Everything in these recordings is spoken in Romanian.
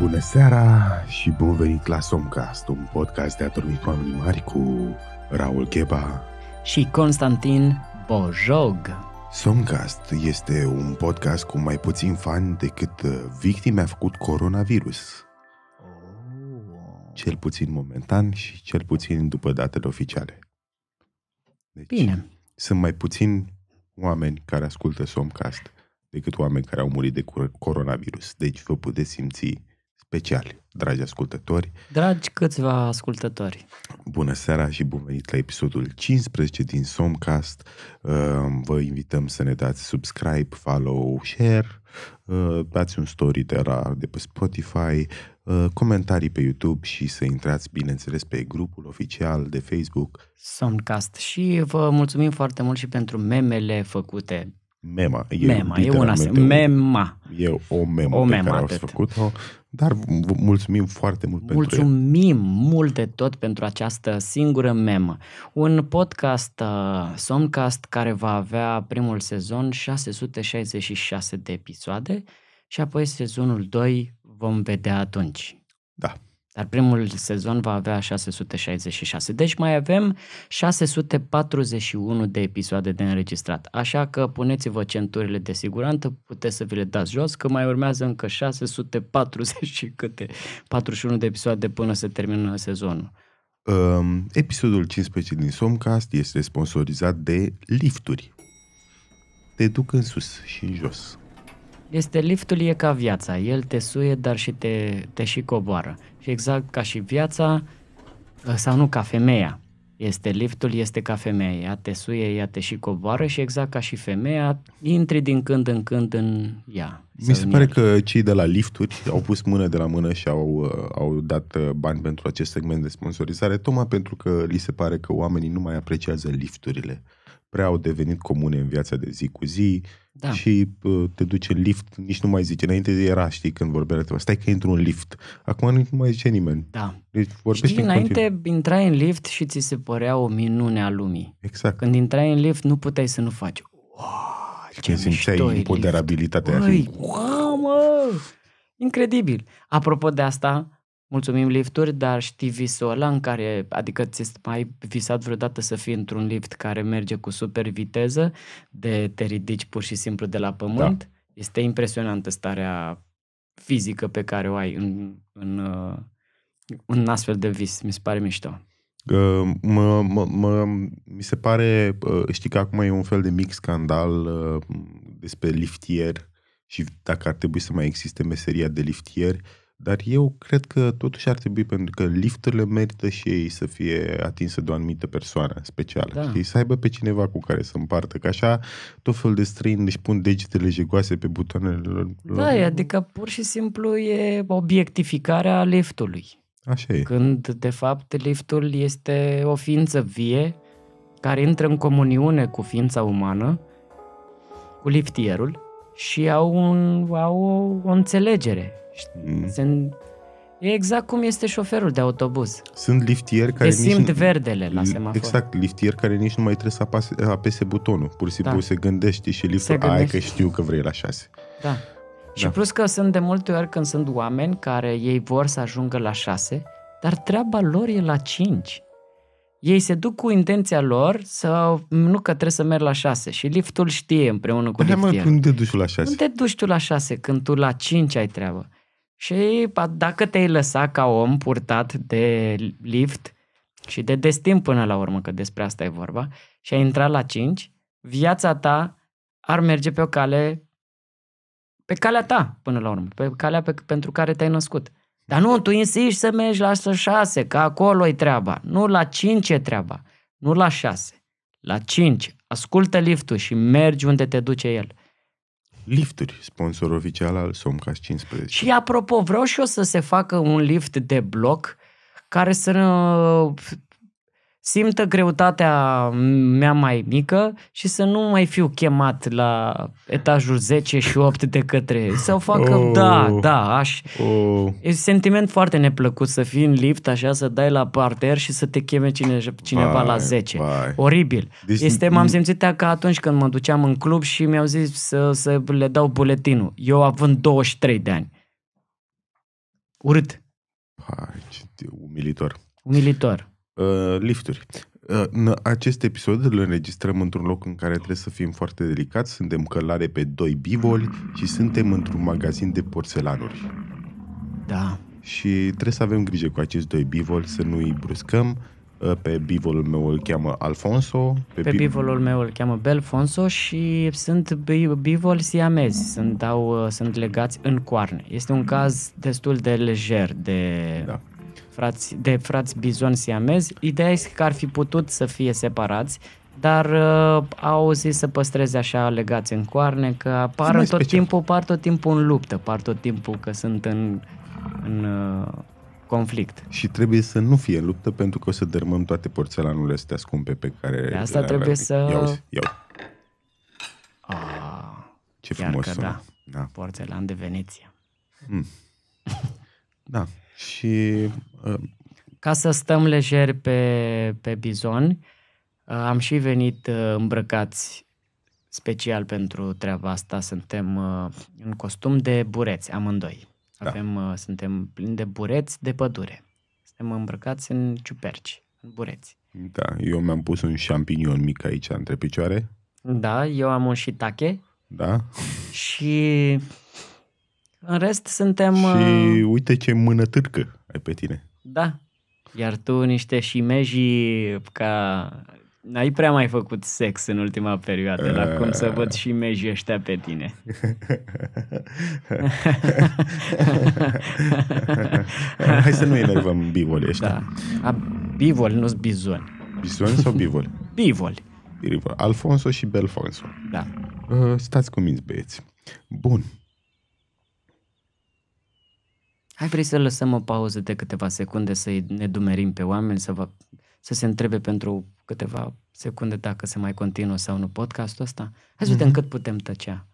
Bună seara și bun venit la Somcast, un podcast de adormit cu oamenii mari cu Raul Gheba și Constantin Bojog. Somcast este un podcast cu mai puțin fani decât uh, victime a făcut coronavirus. Oh. Cel puțin momentan și cel puțin după datele oficiale. Deci Bine. Sunt mai puțin oameni care ascultă Somcast decât oameni care au murit de coronavirus. Deci vă puteți simți speciali, dragi ascultători. Dragi câțiva ascultători. Bună seara și bun venit la episodul 15 din Somcast. Ehm, vă invităm să ne dați subscribe, follow, share, ehm, dați un story de, la, de pe Spotify, ehm, comentarii pe YouTube și să intrați, bineînțeles, pe grupul oficial de Facebook. Somcast. Și vă mulțumim foarte mult și pentru memele făcute Mema. E mema, e una Mema. E o memă o pe mema, care atât. făcut-o, dar mulțumim foarte mult mulțumim pentru Mulțumim mult de tot pentru această singură memă. Un podcast, uh, Somcast, care va avea primul sezon 666 de episoade și apoi sezonul 2 vom vedea atunci. Da. Dar primul sezon va avea 666. Deci mai avem 641 de episoade de înregistrat. Așa că puneți-vă centurile de siguranță, puteți să vi le dați jos, că mai urmează încă 640 și câte 41 de episoade până se termină sezonul. Um, episodul 15 din Somcast este sponsorizat de lifturi. Te duc în sus și în jos. Este liftul e ca viața, el te suie, dar și te, te și coboară. Și exact ca și viața, ă, sau nu, ca femeia. Este liftul, este ca femeia, ea te suie, ea te și coboară și exact ca și femeia, intri din când în când în ea. Mi se pare el. că cei de la lifturi au pus mână de la mână și au, ă, au dat ă, bani pentru acest segment de sponsorizare, tocmai pentru că li se pare că oamenii nu mai apreciază lifturile prea au devenit comune în viața de zi cu zi da. și te duce în lift, nici nu mai zice. Înainte era, știi, când vorbea de stai că intru în lift. Acum nu mai zice nimeni. Da. Deci vorbești știi, în înainte continuu. intrai în lift și ți se părea o minune a lumii. Exact. Când intrai în lift, nu puteai să nu faci. Wow, ce simțeai imponderabilitatea. Băi, wow, mă! Incredibil. Apropo de asta, mulțumim lifturi, dar știi visul ăla în care, adică ți mai visat vreodată să fii într-un lift care merge cu super viteză, de te ridici pur și simplu de la pământ? Da. Este impresionantă starea fizică pe care o ai în, în, uh, în astfel de vis. Mi se pare mișto. mă, mă, mă, mi se pare, uh, știi că acum e un fel de mic scandal uh, despre liftier și dacă ar trebui să mai existe meseria de liftier, uh, dar eu cred că totuși ar trebui, pentru că lifturile merită și ei să fie atinse de o anumită persoană specială. Da. Știi? Să aibă pe cineva cu care să împartă. Că așa tot felul de străini își pun degetele jegoase pe butoanele lor. Da, e, adică pur și simplu e obiectificarea liftului. Așa e. Când, de fapt, liftul este o ființă vie care intră în comuniune cu ființa umană, cu liftierul, și au, un, au o, o înțelegere Mm. sunt e exact cum este șoferul de autobuz. Sunt liftieri care... Te simt nici, verdele la semafor. Exact, liftieri care nici nu mai trebuie să apase, apese butonul. Pur și simplu da. se gândește și liftul, ai că știu că vrei la șase. Da. da. Și da. plus că sunt de multe ori când sunt oameni care ei vor să ajungă la șase, dar treaba lor e la cinci. Ei se duc cu intenția lor să nu că trebuie să merg la șase și liftul știe împreună cu Hai păi liftierul. Hai mă, când te duci la șase? Nu te duci tu la șase când tu la cinci ai treabă. Și dacă te-ai lăsa ca om purtat de lift și de destin până la urmă, că despre asta e vorba, și ai intrat la 5, viața ta ar merge pe o cale pe calea ta, până la urmă, pe calea pe, pentru care te-ai născut. Dar nu, tu insisti să mergi la 6, că acolo e treaba. Nu la 5 e treaba, nu la 6. La 5, ascultă liftul și mergi unde te duce el. Lifturi, sponsor oficial al Somcas 15. Și apropo, vreau și eu să se facă un lift de bloc care să simtă greutatea mea mai mică și să nu mai fiu chemat la etajul 10 și 8 de către ei. Să o facă, oh, da, da, aș... Oh. E un sentiment foarte neplăcut să fii în lift așa, să dai la parter și să te cheme cine, cineva vai, la 10. Vai. Oribil. Deci, este, m-am simțit ca atunci când mă duceam în club și mi-au zis să, să le dau buletinul. Eu având 23 de ani. Urât. Hai, ce umilitor. Umilitor. Uh, lifturi. Uh, în acest episod îl înregistrăm într-un loc în care trebuie să fim foarte delicați. Suntem călare pe doi bivoli și suntem într-un magazin de porțelanuri. Da. Și trebuie să avem grijă cu acești doi bivoli, să nu-i bruscăm. Uh, pe bivolul meu îl cheamă Alfonso. Pe, pe bivolul meu îl cheamă Belfonso și sunt bivoli siamezi. Sunt, au, sunt legați în coarne. Este un caz destul de lejer de... Da frați, de frați bizon siamezi. Ideea este că ar fi putut să fie separați, dar uh, au zis să păstreze așa legați în coarne, că apar tot special. timpul, par tot timpul în luptă, par tot timpul că sunt în, în uh, conflict. Și trebuie să nu fie luptă pentru că o să dărmăm toate porțelanurile astea scumpe pe care... De asta trebuie rapid. să... Iau, iau. Ah, Ce frumos sună. Da. da. Porțelan de Veneția. Mm. da. Și... Uh, Ca să stăm lejer pe, pe bizon, uh, am și venit uh, îmbrăcați special pentru treaba asta. Suntem uh, în costum de bureți, amândoi. Da. Avem, uh, suntem plini de bureți de pădure. Suntem îmbrăcați în ciuperci, în bureți. Da, eu mi-am pus un șampinion mic aici între picioare. Da, eu am un shiitake. Da. Și în rest suntem... Și uh, uite ce mână târcă ai pe tine. Da. Iar tu niște șimejii ca... N-ai prea mai făcut sex în ultima perioadă, dar cum să văd uh. și mejii ăștia pe tine? Hai să nu enervăm bivolii ăștia. Da. A, bivol, nu-s Bizon Bizon sau bivoli? bivoli. Bivol. Alfonso și Belfonso. Da. Uh, stați cu minți, băieți. Bun. Hai vrei să lăsăm o pauză de câteva secunde să ne dumerim pe oameni, să, vă, să se întrebe pentru câteva secunde dacă se mai continuă sau nu podcastul ăsta? Hai să mm-hmm. vedem mhm. cât putem tăcea.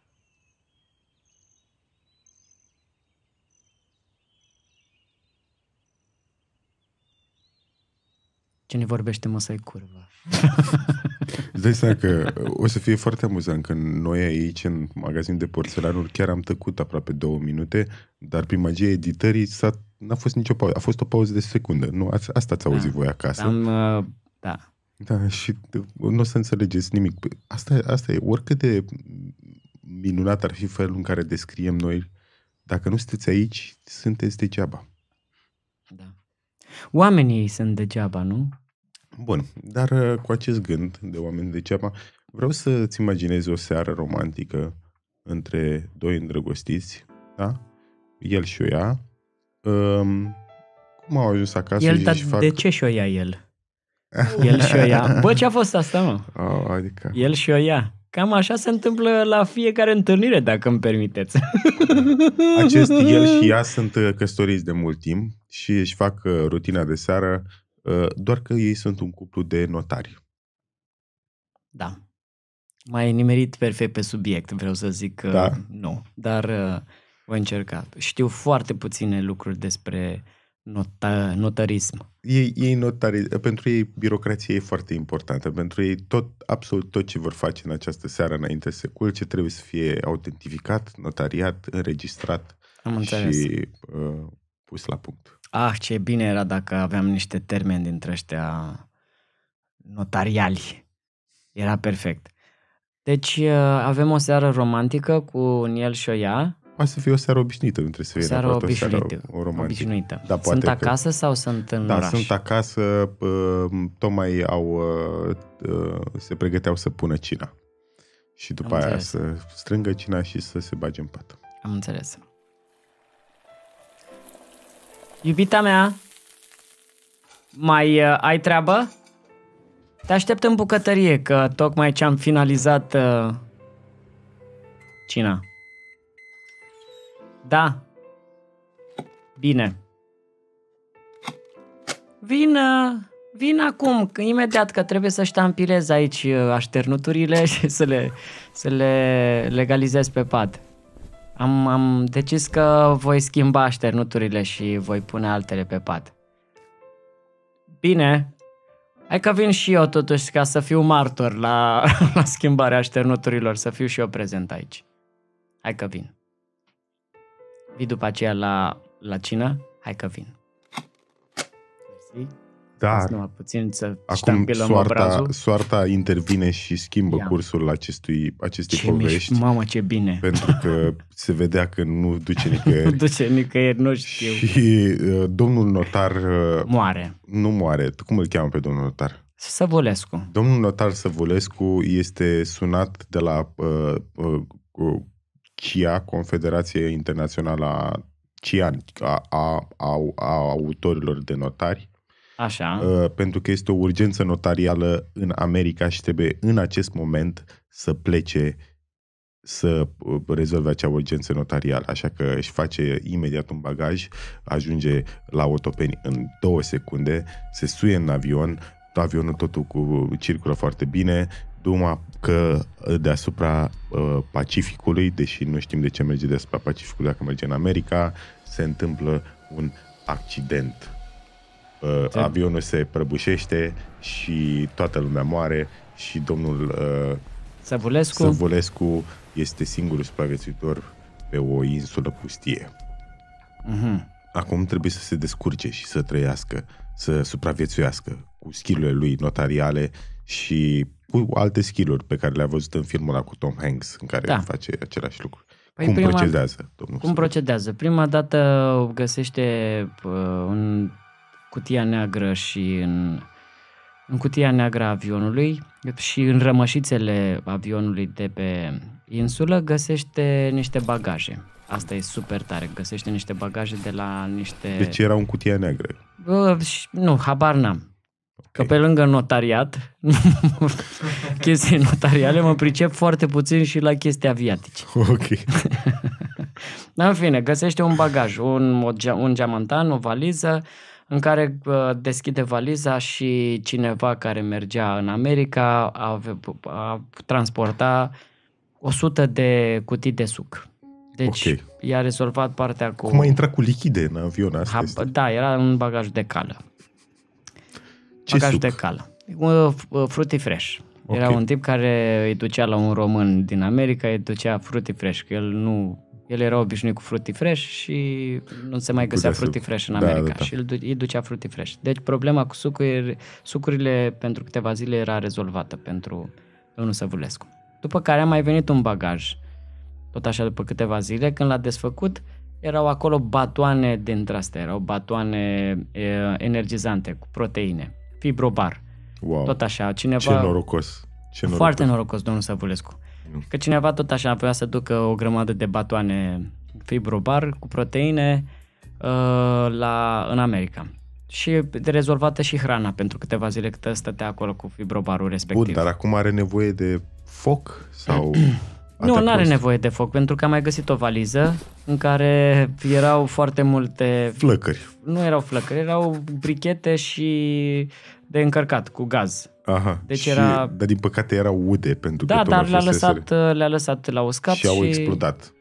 Cine vorbește mă să-i curva. Îți dai seama că o să fie foarte amuzant că noi aici, în magazin de porțelanuri, chiar am tăcut aproape două minute, dar prin magia editării s-a, n-a fost nicio pauză. A fost o pauză de secundă. Nu, ați, asta ți-a da. auzit da. voi acasă. Am, uh, da. Da, și nu o să înțelegeți nimic. Asta, asta e, oricât de minunat ar fi felul în care descriem noi, dacă nu sunteți aici, sunteți degeaba. Da. Oamenii sunt degeaba, nu? Bun, dar uh, cu acest gând de oameni de ceapa, vreau să-ți imaginezi o seară romantică între doi îndrăgostiți, da? El și-o Um, cum au ajuns acasă el, și dar fac... de ce și-o ia el? el și-o ia. Bă, ce-a fost asta, mă? Oh, adică... El și-o ia. Cam așa se întâmplă la fiecare întâlnire, dacă îmi permiteți. Acest el și ea sunt uh, căsătoriți de mult timp și își fac uh, rutina de seară Ă, doar că ei sunt un cuplu de notari. Da. Mai nimerit perfect pe subiect, vreau să zic că da. nu, dar ă, voi încerca. Știu foarte puține lucruri despre nota- notarism. Ei, ei notari, pentru ei birocrația e foarte importantă, pentru ei tot, absolut tot ce vor face în această seară înainte să culce trebuie să fie autentificat, notariat, înregistrat Am și uh, pus la punct. Ah, ce bine era dacă aveam niște termeni dintre ăștia notariali. Era perfect. Deci uh, avem o seară romantică cu Niel și o Poate să fie o seară obișnuită, între seara. O seară obișnuită, o seară romantică. Obișnuită. Da, poate sunt acasă că... sau sunt în da, oraș? sunt acasă, uh, tocmai au, uh, se pregăteau să pună cina. Și după Am aia înțeles. să strângă cina și să se bage în pat. Am înțeles. Iubita mea, mai uh, ai treabă? Te aștept în bucătărie, că tocmai ce am finalizat uh, cina. Da. Bine. Vin, uh, vin acum, că imediat că trebuie să ștampilez aici uh, așternuturile și să le, să le legalizez pe pat am, am decis că voi schimba șternuturile și voi pune altele pe pat. Bine, hai că vin și eu totuși ca să fiu martor la, la schimbarea șternuturilor, să fiu și eu prezent aici. Hai că vin. Vii după aceea la, la cină? Hai că vin. Mersi. Dar numai puțin să acum soarta, soarta intervine și schimbă Ia. cursul acestui, acestei ce povești. Miș, mamă, ce bine! Pentru că se vedea că nu duce nicăieri. nu duce nicăieri, nu știu. Și uh, domnul notar... Uh, moare. Nu moare. Cum îl cheamă pe domnul notar? Săvolescu. Domnul notar Săvolescu este sunat de la uh, uh, uh CIA, Confederație Internațională a CIAN, a, a, a, a autorilor de notari, Așa. Uh, pentru că este o urgență notarială în America și trebuie în acest moment să plece să uh, rezolve acea urgență notarială, așa că își face imediat un bagaj, ajunge la Otopeni în două secunde, se suie în avion, avionul totul cu, circulă foarte bine, duma că deasupra uh, Pacificului, deși nu știm de ce merge deasupra Pacificului dacă merge în America, se întâmplă un accident Uh, Ce? avionul se prăbușește și toată lumea moare și domnul uh, Săvulescu. Săvulescu este singurul supraviețuitor pe o insulă pustie. Uh-huh. Acum trebuie să se descurce și să trăiască, să supraviețuiască cu skillurile lui notariale și cu alte skill pe care le-a văzut în filmul ăla cu Tom Hanks, în care da. face același lucru. Păi cum prima, procedează? Domnul cum procedează? Prima dată găsește uh, un cutia neagră și în, în cutia neagră a avionului și în rămășițele avionului de pe insulă găsește niște bagaje. Asta e super tare, găsește niște bagaje de la niște... Deci era un cutia neagră. Uh, nu, habar n-am. Că pe lângă notariat, chestii notariale, mă pricep foarte puțin și la chestii aviatice. Ok. În fine, găsește un bagaj, un, un geamantan, o valiză, în care deschide valiza și cineva care mergea în America a, a transporta 100 de cutii de suc. Deci okay. i-a rezolvat partea cu... Cum a intrat cu lichide în avion? Asta Da, era în bagaj de cală. Ce bagaj suc? de cală. Uh, uh, fruity Fresh. Okay. Era un tip care îi ducea la un român din America, îi ducea Fruity Fresh, că el nu el era obișnuit cu fructi Fresh și nu se mai găsea fructi Fresh în da, America da, da, da. și îi ducea fructi Fresh. Deci problema cu sucuri, sucurile pentru câteva zile era rezolvată pentru domnul Săvulescu. După care a mai venit un bagaj, tot așa după câteva zile, când l-a desfăcut, erau acolo batoane dintre astea, erau batoane e, energizante cu proteine, fibrobar. Wow. Tot așa, cineva... Ce norocos! Ce norocos. Foarte norocos, domnul Săvulescu. Că cineva tot așa voia să ducă o grămadă de batoane fibrobar cu proteine uh, la, în America. Și de rezolvată și hrana pentru câteva zile cât stătea acolo cu fibrobarul respectiv. Bun, dar acum are nevoie de foc sau... Nu, nu are nevoie de foc, pentru că am mai găsit o valiză în care erau foarte multe... Flăcări. Nu erau flăcări, erau brichete și de încărcat cu gaz. Aha, deci și, era... Dar din păcate era ude pentru da, că dar le-a lăsat, uh, le-a lăsat la uscat și... au explodat.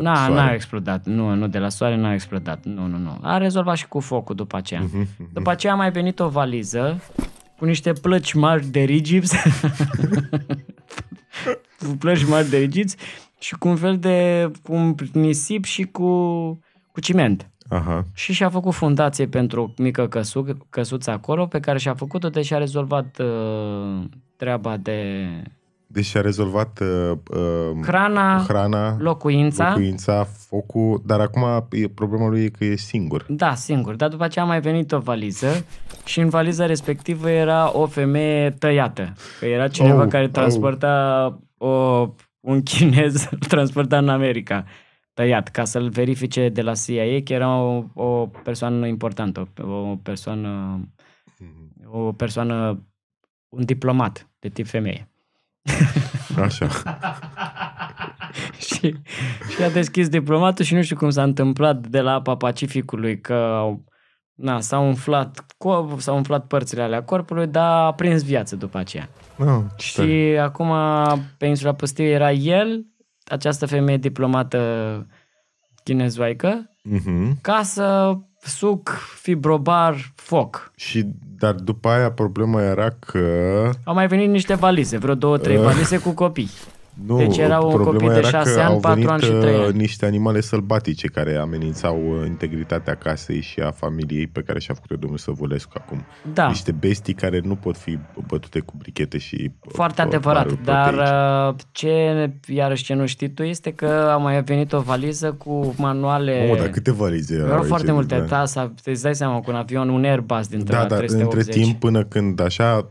Na, n-a explodat, nu, nu, de la soare n-a explodat, nu, nu, nu. A rezolvat și cu focul după aceea. Uh-huh, uh-huh. După aceea a mai venit o valiză cu niște plăci mari de rigips, cu plăci mari de rigips și cu un fel de, cu un nisip și cu, cu ciment. Aha. și și-a făcut fundație pentru o mică căsu- căsuță acolo pe care și-a făcut-o, deși a rezolvat uh, treaba de... Deci și-a rezolvat uh, uh, hrana, hrana locuința. locuința, focul, dar acum problema lui e că e singur. Da, singur, dar după aceea a mai venit o valiză și în valiza respectivă era o femeie tăiată. Că era cineva oh, care transporta oh. o, un chinez, transporta în America tăiat ca să-l verifice de la CIA, că era o, o persoană importantă, o, o persoană, mhm. o persoană, un diplomat de tip femeie. Așa. și, și a deschis diplomatul și nu știu cum s-a întâmplat de la apa Pacificului că na, s-au umflat, s-au umflat părțile alea corpului, dar a prins viață după aceea. Oh, și acum pe insula pustie era el, această femeie diplomată chinezoaică uh-huh. să suc, fibrobar, foc. Și, dar după aia problema era că... Au mai venit niște valize, vreo două, trei uh. valize cu copii. Nu, deci erau copii de 6 ani, 4 ani și 3 uh, ani. niște animale sălbatice care amenințau uh, integritatea casei și a familiei pe care și-a făcut-o domnul Săvulescu acum. Da. Niște bestii care nu pot fi bătute cu brichete și... Uh, foarte adevărat, dar ce iarăși ce nu știi tu este că a mai venit o valiză cu manuale... O, da, câte valize erau Erau foarte multe, da. da să îți dai seama, cu un avion, un Airbus dintre da, da, între timp până când așa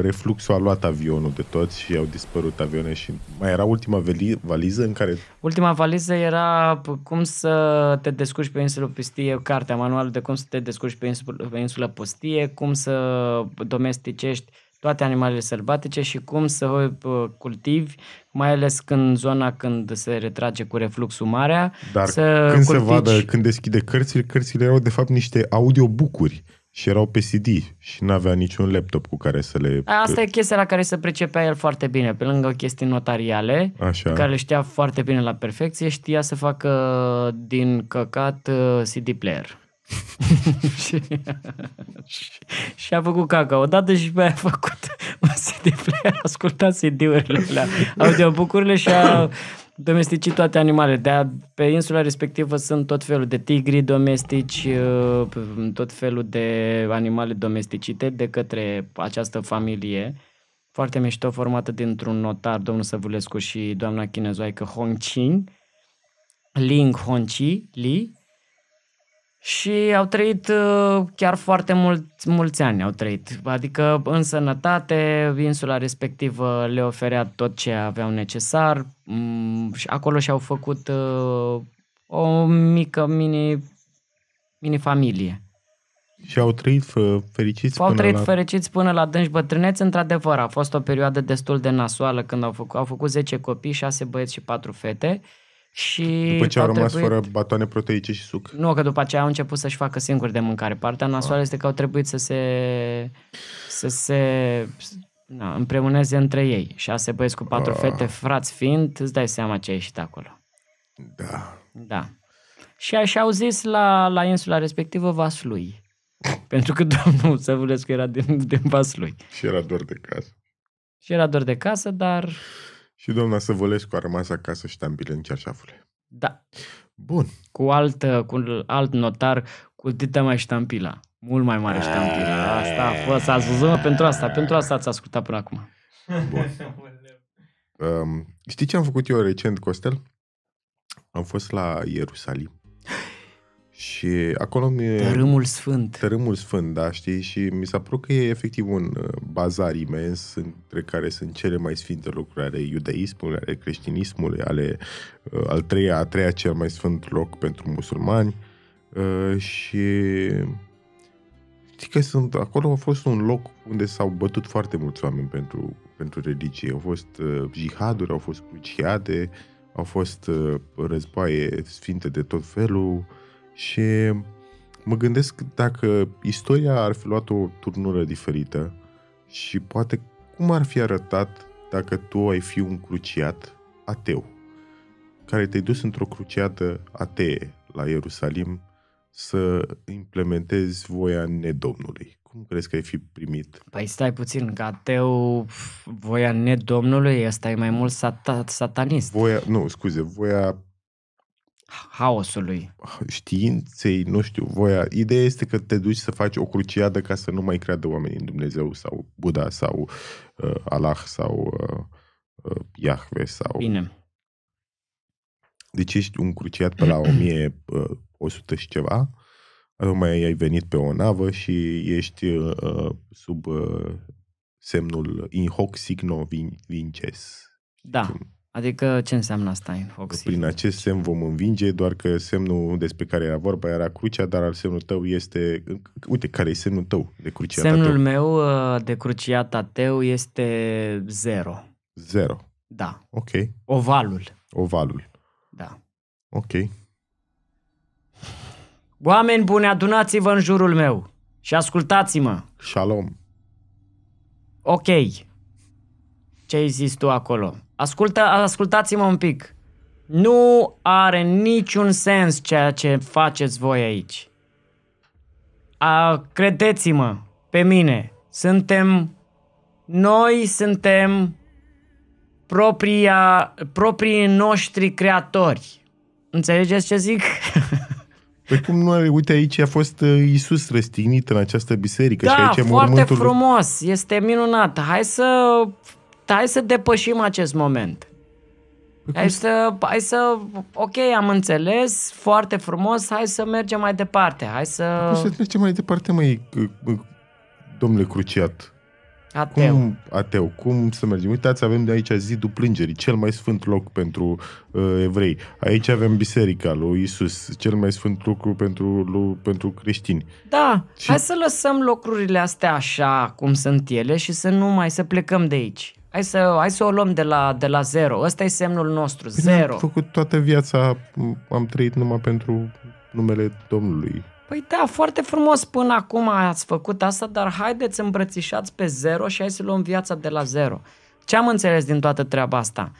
refluxul a luat avionul de toți și au dispărut avioane și mai era ultima veli- valiză în care... Ultima valiză era cum să te descurci pe insulă pustie, cartea, manuală de cum să te descurci pe insulă, pe insulă pustie, cum să domesticești toate animalele sălbatice și cum să cultivi, mai ales când zona când se retrage cu refluxul marea. Dar să când cultici... se vadă, când deschide cărțile, cărțile erau de fapt niște audiobucuri și erau pe CD și nu avea niciun laptop cu care să le... Asta e chestia la care se pricepea el foarte bine, pe lângă chestii notariale, Așa. care le știa foarte bine la perfecție, știa să facă din căcat uh, CD player. și, și, și a făcut caca odată și pe aia a făcut un CD player, a ascultat CD-urile alea, audiobucurile și a domestici toate animalele. De pe insula respectivă sunt tot felul de tigri domestici, uh, tot felul de animale domesticite de către această familie. Foarte mișto, formată dintr-un notar, domnul Săvulescu și doamna chinezoaică Hong Qing, Ling Hongqi Li, și au trăit uh, chiar foarte mult, mulți ani, au trăit. Adică în sănătate, insula respectivă le oferea tot ce aveau necesar mm, și acolo și-au făcut uh, o mică mini, mini familie. Și au trăit fericiți au până trăit la... fericiți până la dânși bătrâneți, într-adevăr. A fost o perioadă destul de nasoală când au făcut, au făcut 10 copii, 6 băieți și 4 fete. Uh, și după ce au, rămas trebuit... fără batoane proteice și suc. Nu, că după aceea au început să-și facă singuri de mâncare. Partea nasoală ah. este că au trebuit să se, să se na, împreuneze între ei. Șase băieți cu patru ah. fete, frați fiind, îți dai seama ce a ieșit acolo. Da. Da. Și așa au zis la, la insula respectivă Vaslui. Pentru că domnul Săvulescu era din, din Vaslui. Și era doar de casă. Și era doar de casă, dar și doamna Săvălescu a rămas acasă și tampile în cerșafule. Da. Bun. Cu, altă, uh, cu alt notar, cu dita mai ștampila. Mult mai mare ștampila. Asta a fost, ați văzut mă, pentru asta, pentru asta ați ascultat până acum. Bun. Um, știi ce am făcut eu recent, Costel? Am fost la Ierusalim și acolo mi Tărâmul sfânt. Tărâmul sfânt, da, știi? Și mi s-a părut că e efectiv un uh, bazar imens între care sunt cele mai sfinte lucruri ale iudaismului, ale creștinismului, ale uh, al treia, a treia cel mai sfânt loc pentru musulmani. Uh, și știi că sunt, acolo a fost un loc unde s-au bătut foarte mulți oameni pentru, pentru religie. Au fost jihaduri, au fost cruciade, au fost războaie sfinte de tot felul, și mă gândesc dacă istoria ar fi luat o turnură diferită și poate cum ar fi arătat dacă tu ai fi un cruciat ateu, care te-ai dus într-o cruciadă atee la Ierusalim să implementezi voia nedomnului. Cum crezi că ai fi primit? Păi stai puțin, că ateu, voia nedomnului, ăsta e mai mult sat- satanist. Voia, nu, scuze, voia haosului. Științei, nu știu, voia. Ideea este că te duci să faci o cruciadă ca să nu mai creadă oamenii în Dumnezeu sau Buddha sau uh, Allah sau uh, Yahweh uh, sau... Bine. Deci ești un cruciat pe la 1100 uh, și ceva, mai ai venit pe o navă și ești uh, uh, sub uh, semnul in hoc signo vin- vinces. Da. Cum? Adică ce înseamnă asta în Prin acest semn vom învinge, doar că semnul despre care era vorba era crucea, dar al semnul tău este... Uite, care e semnul tău de cruciata Semnul tău? meu uh, de cruciat tău este zero. Zero. Da. Ok. Ovalul. Ovalul. Da. Ok. Oameni bune, adunați-vă în jurul meu și ascultați-mă. Shalom. Ok ce ai zis tu acolo. Ascultă, ascultați-mă un pic. Nu are niciun sens ceea ce faceți voi aici. A, credeți-mă, pe mine, suntem, noi suntem propria, proprii noștri creatori. Înțelegeți ce zic? Păi cum nu are, uite aici a fost uh, Iisus răstignit în această biserică da, și aici foarte foarte frumos, este minunat. Hai să hai să depășim acest moment. Păi hai să, hai să, ok, am înțeles, foarte frumos, hai să mergem mai departe, hai să... Păi cum să trecem mai departe, mai domnule Cruciat? Ateu. Cum, ateu, cum să mergem? Uitați, avem de aici zidul plângerii, cel mai sfânt loc pentru uh, evrei. Aici avem biserica lui Isus, cel mai sfânt lucru pentru, lui, pentru creștini. Da, și... hai să lăsăm lucrurile astea așa cum sunt ele și să nu mai să plecăm de aici. Hai să, hai să o luăm de la, de la zero. Ăsta e semnul nostru, păi zero. Am făcut toată viața, am trăit numai pentru numele Domnului. Păi da, foarte frumos până acum ați făcut asta, dar haideți îmbrățișați pe zero și hai să luăm viața de la zero. Ce am înțeles din toată treaba asta?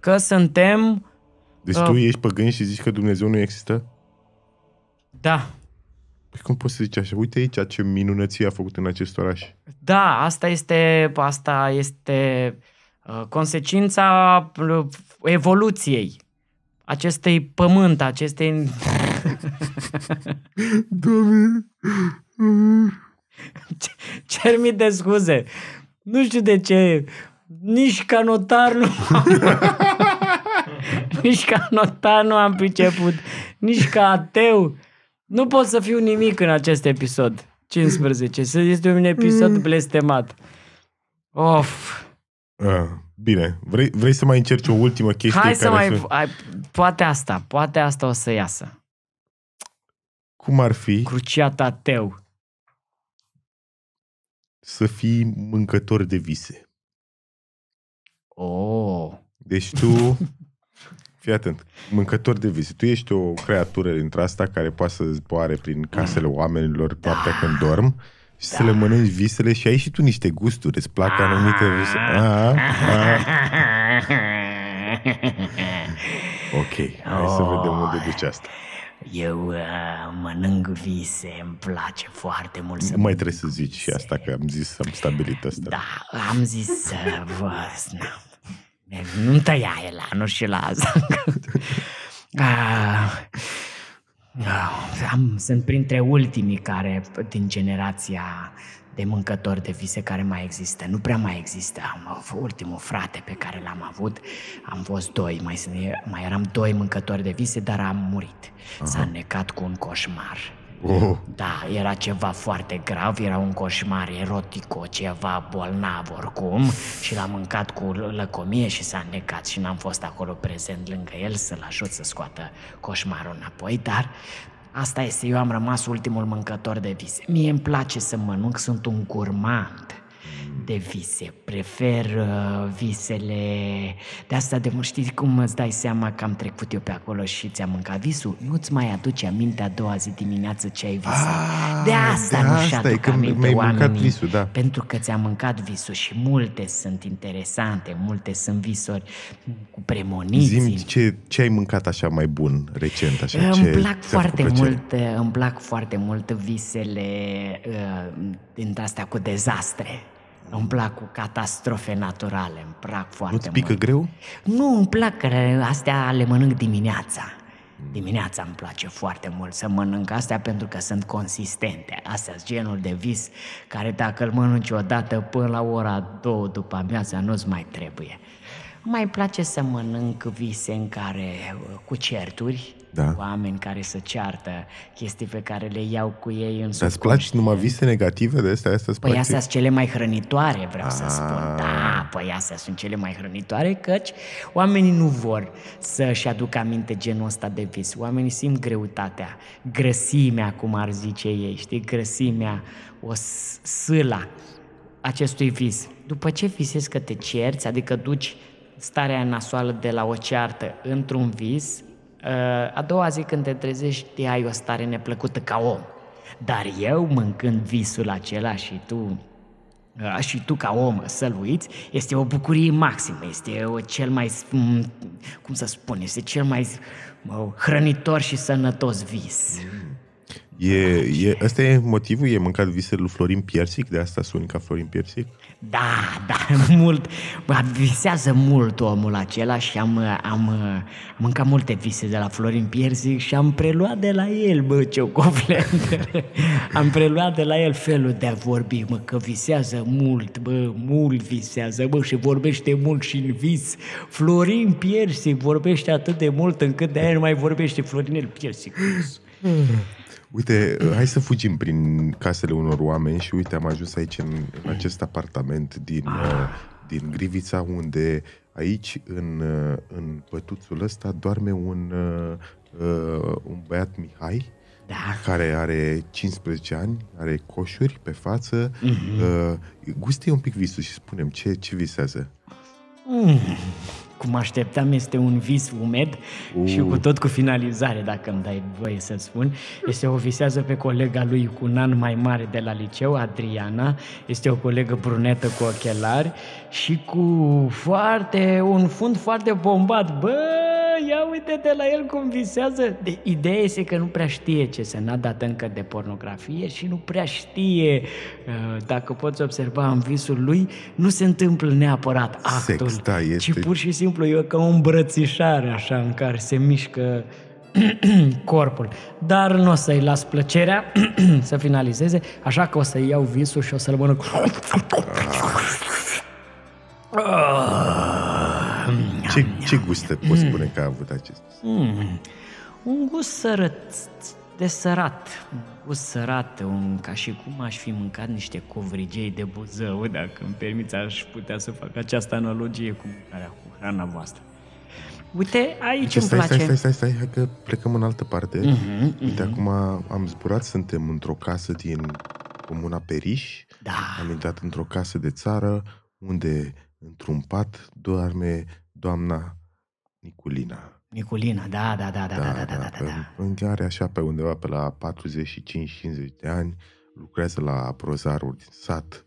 Că suntem... Deci uh, tu ești păgân și zici că Dumnezeu nu există? Da, Păi cum poți să zici așa? Uite aici ce minunăție a făcut în acest oraș. Da, asta este, asta este uh, consecința uh, evoluției acestei pământ, acestei... Doamne! Cer mi de scuze. Nu știu de ce. Nici ca notar nu... Nici ca notar nu am priceput. Nici ca ateu. Nu pot să fiu nimic în acest episod 15. Este un episod mm. blestemat. Of. Ah, bine. Vrei, vrei să mai încerci o ultimă chestie? Hai să mai... Să... Ai, poate asta. Poate asta o să iasă. Cum ar fi? Cruciata teu. Să fii mâncător de vise. Oh. Deci tu Fii atent. Mâncător de vise. Tu ești o creatură dintre asta care poate să zboare prin casele oamenilor noaptea când da. dorm și da. să le mănânci visele și ai și tu niște gusturi. Îți plac anumite vise. Ah. ah. ah. Ok, hai oh. să vedem unde duce asta. Eu uh, mănânc vise, îmi place foarte mult să Mai trebuie să zici vise. și asta, că am zis, am stabilit asta. Da, am zis să vă... Nu-mi tăia elanul și la asta. A, ah, ah, am, sunt printre ultimii care, din generația de mâncători de vise care mai există. Nu prea mai există. Am ultimul frate pe care l-am avut, am fost doi, mai, mai eram doi mâncători de vise, dar am murit. Aha. S-a necat cu un coșmar. Uh. Da, era ceva foarte grav, era un coșmar erotic, ceva bolnav oricum și l-a mâncat cu lăcomie și s-a necat și n-am fost acolo prezent lângă el să-l ajut să scoată coșmarul înapoi, dar asta este, eu am rămas ultimul mâncător de vise. Mie îmi place să mănânc, sunt un gurmand de vise. Prefer uh, visele... De asta de mult știi cum îți dai seama că am trecut eu pe acolo și ți-am mâncat visul? Nu-ți mai aduce aminte a doua zi dimineață ce ai visat. Ah, de asta de nu asta și-aduc aminte oamenii. Visul, da. Pentru că ți-am mâncat visul și multe sunt interesante, multe sunt visori cu premoniții. Zim ce, ce ai mâncat așa mai bun recent? Așa, îmi, ce plac foarte mult, îmi plac foarte mult visele uh, dintre astea cu dezastre. Îmi plac cu catastrofe naturale, îmi plac foarte Nu-ți pică greu? Nu, îmi plac, că astea le mănânc dimineața. Dimineața îmi place foarte mult să mănânc astea pentru că sunt consistente. Astea sunt genul de vis care dacă îl mănânci odată până la ora 2 după amiaza nu-ți mai trebuie. Mai place să mănânc vise în care cu certuri, da. oameni care să ceartă, chestii pe care le iau cu ei în Dar îți plac numai vise negative de astea? astea păi astea sunt cele mai hrănitoare, vreau A-a. să ah. spun. Da, păi astea sunt cele mai hrănitoare, căci oamenii nu vor să-și aducă aminte genul ăsta de vis. Oamenii simt greutatea, grăsimea, cum ar zice ei, știi, grăsimea, o sâla acestui vis. După ce visezi că te cerți, adică duci starea nasoală de la o ceartă într-un vis, Eh, a doua zi când te trezești, te ai o stare neplăcută ca om. Dar eu, mâncând visul acela și tu eh, și tu ca om să-l uiți, este o bucurie maximă, este o cel mai, cum să spun, este cel mai hrănitor și sănătos vis. Mm. E, e, asta e motivul? E mâncat visele lui Florin Piersic? De asta suni ca Florin Piersic? Da, da, mult. Visează mult omul acela și am, am, am mâncat multe vise de la Florin Piersic și am preluat de la el, mă, ciocoflendele. am preluat de la el felul de a vorbi, mă, că visează mult, bă, mult visează, bă, și vorbește mult și în vis. Florin Piersic vorbește atât de mult încât de aia nu mai vorbește Florinel Piersic. Hmm. Uite, uh, hai să fugim prin casele unor oameni și uite, am ajuns aici în, în acest apartament din, uh, ah. din Grivița, unde aici, în, uh, în pătuțul ăsta, doarme un, un băiat Mihai, da. care are 15 ani, are coșuri pe față. Mm-hmm. Gustă-i un pic visul și spunem ce, ce visează. Mm cum așteptam, este un vis umed uh. și cu tot cu finalizare, dacă îmi dai voie să spun. Este o visează pe colega lui cu un an mai mare de la liceu, Adriana, este o colegă brunetă cu ochelari și cu foarte, un fund foarte bombat. Bă, uite de la el cum visează. De, ideea este că nu prea știe ce se n-a dat încă de pornografie și nu prea știe, uh, dacă poți observa în visul lui, nu se întâmplă neapărat actul, Sexta da, este... ci pur și simplu e ca o îmbrățișare așa în care se mișcă corpul. Dar nu o să-i las plăcerea să finalizeze, așa că o să iau visul și o să-l mănânc. Ah. Ce, ce guste poți mm. spune că a avut acest Mm. Un gust sărăt, de sărat, un gust sărat, un, ca și cum aș fi mâncat niște covrigei de buzău, dacă îmi permiți, aș putea să fac această analogie cu mâncarea, cu hrana voastră. Uite, aici Uite, deci stai, îmi place. Stai, stai, stai, stai, hai că plecăm în altă parte. Uh-huh, uh-huh. Uite, acum am zburat, suntem într-o casă din comuna Periș. Da. Am intrat într-o casă de țară unde Într-un pat doarme doamna Niculina. Niculina, da, da, da, da, da, da, da, da, da, da. da. În care așa pe undeva pe la 45-50 de ani lucrează la prozarul din sat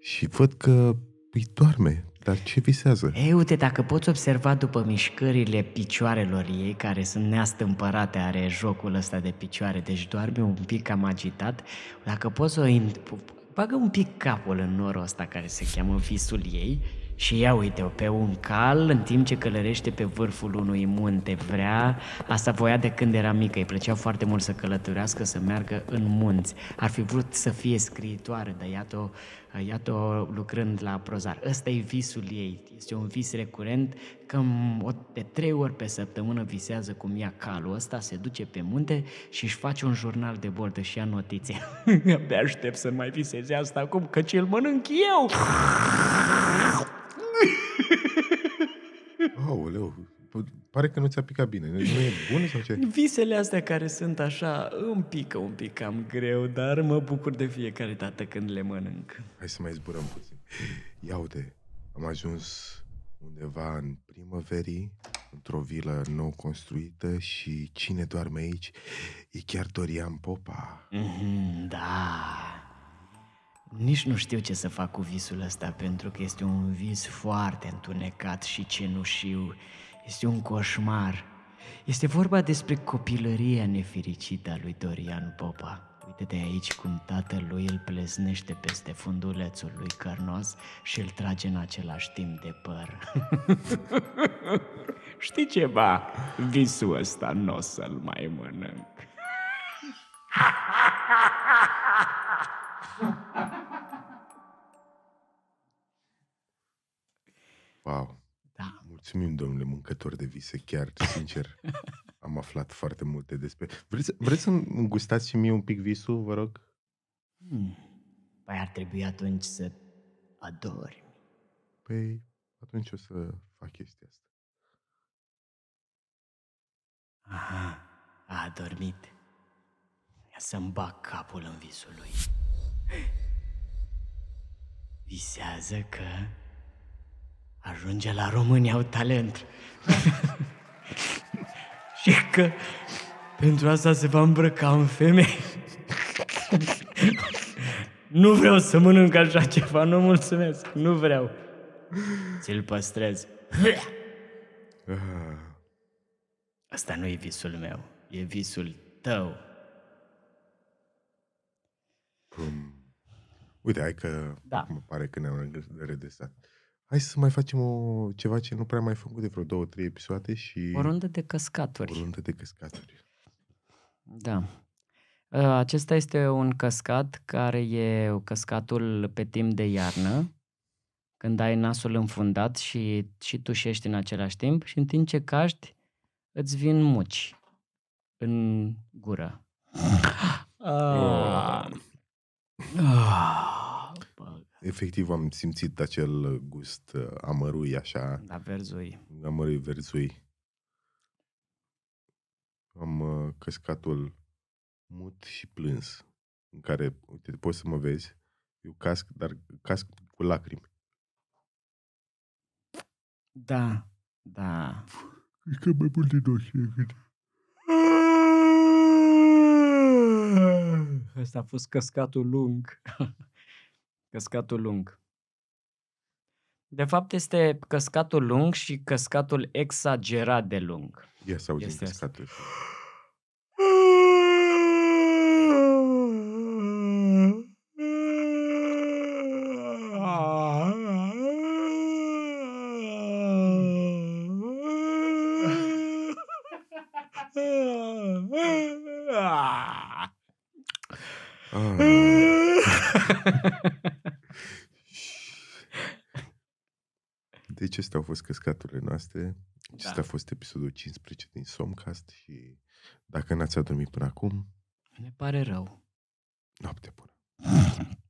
și văd că îi doarme. Dar ce visează? Ei, uite, dacă poți observa după mișcările picioarelor ei, care sunt neastâmpărate, are jocul ăsta de picioare, deci doarme un pic cam agitat, dacă poți o bagă un pic capul în norul ăsta care se cheamă visul ei și ia uite-o pe un cal în timp ce călărește pe vârful unui munte. Vrea, asta voia de când era mică, îi plăcea foarte mult să călătorească, să meargă în munți. Ar fi vrut să fie scriitoare, dar iată-o, iată lucrând la prozar. Ăsta e visul ei, este un vis recurent, că de trei ori pe săptămână visează cum ia calul ăsta, se duce pe munte și își face un jurnal de bordă și ia notițe. Abia aștept să mai viseze asta acum, că ce-l mănânc eu! aoleu, pare că nu ți-a picat bine. Nu e bun sau ce? Visele astea care sunt așa, îmi pică un pic cam greu, dar mă bucur de fiecare dată când le mănânc. Hai să mai zburăm puțin. Ia uite, am ajuns undeva în primăverii, într-o vilă nou construită și cine doarme aici e chiar Dorian Popa. Mm-hmm, da. Nici nu știu ce să fac cu visul ăsta, pentru că este un vis foarte întunecat și cenușiu. Este un coșmar. Este vorba despre copilăria nefericită a lui Dorian Popa. uite de aici cum tatălui îl pleznește peste fundulețul lui cărnos și îl trage în același timp de păr. Știi ceva? Visul ăsta nu o să-l mai mănânc. Ha! Mulțumim, domnule mâncător de vise, chiar, sincer. am aflat foarte multe despre... Vreți, vreți să gustați și mie un pic visul, vă rog? Hmm. Păi ar trebui atunci să adori. Păi atunci o să fac chestia asta. Aha, a adormit. Ia să-mi bag capul în visul lui. Visează că ajunge la România au talent. și că pentru asta se va îmbrăca în femei. nu vreau să mănânc așa ceva, nu mulțumesc, nu vreau. Ți-l păstrez. Asta nu e visul meu, e visul tău. Pum. Uite, hai că da. mă pare că ne-am redesat. Hai să mai facem o, ceva ce nu prea mai făcut de vreo două, trei episoade și... O rundă de căscaturi. O rundă de căscaturi. Da. Ă, acesta este un căscat care e căscatul pe timp de iarnă, când ai nasul înfundat și, și tușești în același timp și în timp ce caști îți vin muci în gură. Ah. Ah. Ah efectiv am simțit acel gust uh, amărui, așa. Da, verzui. Amărui, verzui. Am uh, căscatul mut și plâns, în care, uite, poți să mă vezi, eu casc, dar casc cu lacrimi. Da, da. E că mai mult de noi Asta a fost căscatul lung. Căscatul lung. De fapt, este căscatul lung și căscatul exagerat de lung. Ia să auzim este căscatul. Asta. descăscaturile noastre. Acesta da. a fost episodul 15 din Somcast și dacă n-ați adormit până acum... Ne pare rău. Noapte bună!